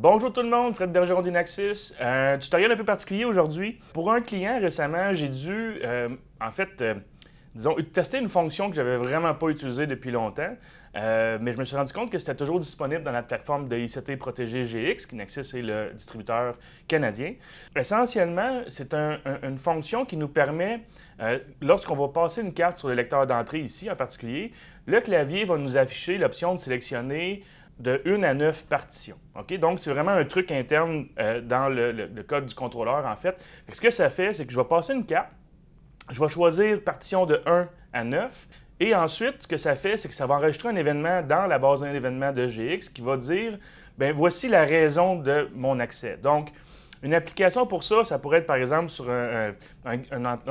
Bonjour tout le monde, Fred Bergeron d'Inaxis. un tutoriel un peu particulier aujourd'hui. Pour un client récemment, j'ai dû, euh, en fait, euh, disons, tester une fonction que j'avais vraiment pas utilisée depuis longtemps, euh, mais je me suis rendu compte que c'était toujours disponible dans la plateforme de ICT Protégé GX, qui qui est le distributeur canadien. Essentiellement, c'est une fonction qui nous permet, lorsqu'on va passer une carte sur le lecteur d'entrée ici en particulier, le clavier va nous afficher l'option de sélectionner de 1 à 9 partitions. ok? Donc, c'est vraiment un truc interne euh, dans le, code du contrôleur, en fait. ce que ça fait, c'est que je vais passer une carte, je vais choisir partition de 1 à 9, et ensuite, ce que ça fait, c'est que ça va enregistrer un événement dans la base d'un événement de GX qui va dire, ben voici la raison de mon accès. Donc, une application pour ça, ça pourrait être par exemple sur un,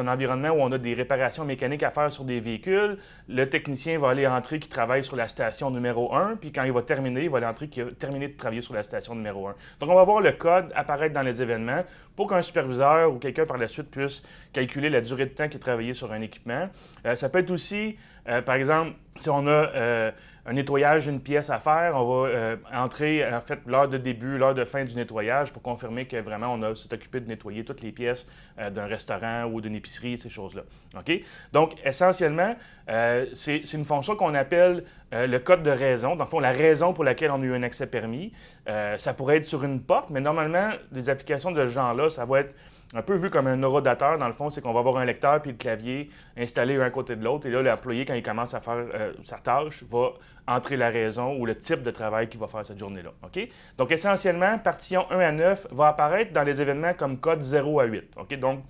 environnement où on a des réparations mécaniques à faire sur des véhicules. Le technicien va aller entrer qui travaille sur la station numéro 1, puis quand il va terminer, il va aller entrer qui a terminé de travailler sur la station numéro 1. Donc on va voir le code apparaître dans les événements pour qu'un superviseur ou quelqu'un par la suite puisse calculer la durée de temps qui est travaillé sur un équipement. Euh, ça peut être aussi, euh, par exemple, si on a... Euh, un nettoyage d'une pièce à faire. On va euh, entrer en fait l'heure de début, l'heure de fin du nettoyage pour confirmer que vraiment on s'est occupé de nettoyer toutes les pièces euh, d'un restaurant ou d'une épicerie, ces choses-là. Donc essentiellement, euh, c'est une fonction qu'on appelle euh, le code de raison, dans le fond, la raison pour laquelle on a eu un accès permis, euh, ça pourrait être sur une porte, mais normalement, les applications de ce genre-là, ça va être un peu vu comme un horodateur, dans le fond, c'est qu'on va avoir un lecteur puis le clavier installé un côté de l'autre. Et là, l'employé, quand il commence à faire euh, sa tâche, va entrer la raison ou le type de travail qu'il va faire cette journée-là. Donc, essentiellement, partition 1 à 9 va apparaître dans les événements comme code 0 à 8. OK, Donc,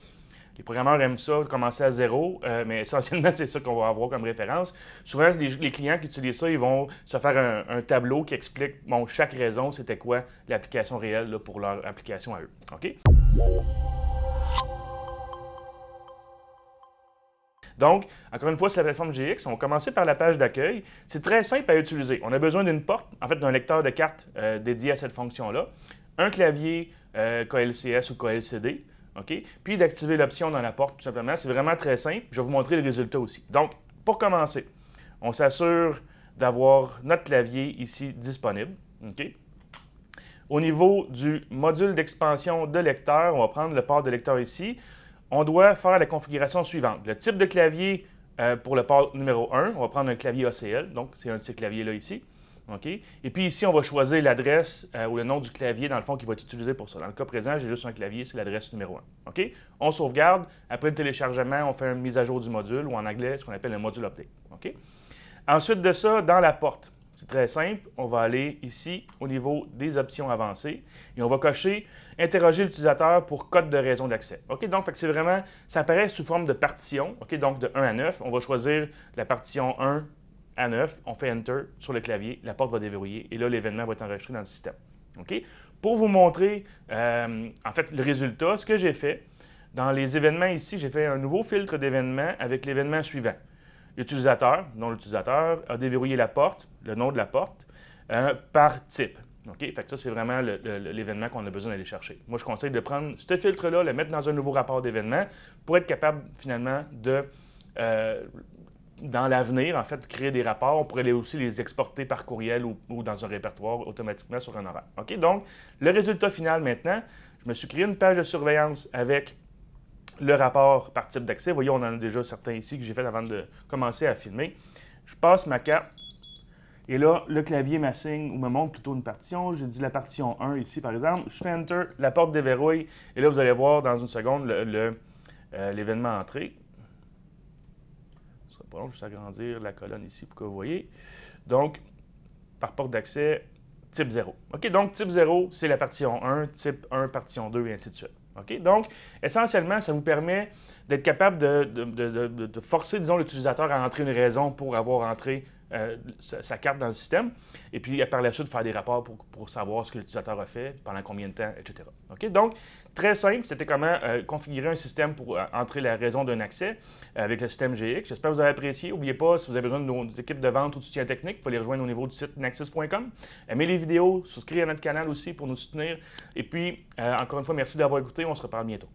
les programmeurs aiment ça, commencer à zéro, euh, mais essentiellement, c'est ça qu'on va avoir comme référence. Souvent, les, clients qui utilisent ça, ils vont se faire un, tableau qui explique, bon, chaque raison, c'était quoi l'application réelle pour leur application à eux. OK? Donc, encore une fois, c'est la plateforme GX, on va commencer par la page d'accueil. C'est très simple à utiliser. On a besoin d'une porte, en fait, d'un lecteur de cartes euh, dédié à cette fonction-là, un clavier KLCS euh, ou KLCD. Puis d'activer l'option dans la porte, tout simplement. C'est vraiment très simple. Je vais vous montrer le résultat aussi. Donc, pour commencer, on s'assure d'avoir notre clavier ici disponible. Au niveau du module d'expansion de lecteur, on va prendre le port de lecteur ici. On doit faire la configuration suivante. Le type de clavier euh, pour le port numéro 1, on va prendre un clavier ACL, donc c'est un de ces claviers-là ici ok Et puis ici, on va choisir l'adresse euh, ou le nom du clavier, dans le fond, qui va être utilisé pour ça. Dans le cas présent, j'ai juste un clavier, c'est l'adresse numéro 1. Ok On sauvegarde. Après le téléchargement, on fait une mise à jour du module, ou en anglais, ce qu'on appelle un module update. Ok Ensuite de ça, dans la porte, c'est très simple. On va aller ici, au niveau des options avancées, et on va cocher « Interroger l'utilisateur pour code de raison d'accès Donc, c'est vraiment, ça apparaît sous forme de partition, OK, donc de 1 à 9. On va choisir la partition 1 à 9, on fait Enter sur le clavier, la porte va déverrouiller et là, l'événement va être enregistré dans le système. OK? Pour vous montrer, euh, en fait, le résultat, ce que j'ai fait, dans les événements ici, j'ai fait un nouveau filtre d'événements avec l'événement suivant. L'utilisateur, dont l'utilisateur a déverrouillé la porte, le nom de la porte, euh, par type. OK? Fait ça, c'est vraiment l'événement qu'on a besoin d'aller chercher. Moi, je conseille de prendre ce filtre-là, le mettre dans un nouveau rapport d'événements pour être capable, finalement, de euh, dans l'avenir, en fait, créer des rapports. On pourrait aussi les exporter par courriel ou, dans un répertoire automatiquement sur un horaire. OK? Donc, le résultat final maintenant, je me suis créé une page de surveillance avec le rapport par type d'accès. Voyez, on en a déjà certains ici que j'ai fait avant de commencer à filmer. Je passe ma carte. Et là, le clavier m'assigne ou me montre plutôt une partition. J'ai dit la partition 1 ici, par exemple. Je fais Enter, la porte déverrouille. Et là, vous allez voir dans une seconde euh, l'événement le, entrée pas long, juste agrandir la colonne ici pour que vous voyez. Donc, par porte d'accès, type 0. OK, donc type 0, c'est la partition 1, type 1, partition 2, et ainsi de suite. OK, donc, essentiellement, ça vous permet d'être capable de, forcer, disons, l'utilisateur à entrer une raison pour avoir entré euh, sa, carte dans le système, et puis euh, par la suite faire des rapports pour, savoir ce que l'utilisateur a fait, pendant combien de temps, etc. Okay? Donc, très simple, c'était comment euh, configurer un système pour entrer la raison d'un accès avec le système GX. J'espère que vous avez apprécié. N'oubliez pas, si vous avez besoin de nos équipes de vente ou de soutien technique, il faut les rejoindre au niveau du site nexus.com. Aimez les vidéos, souscrivez à notre canal aussi pour nous soutenir. Et puis, encore une fois, merci d'avoir écouté. On se reparle bientôt.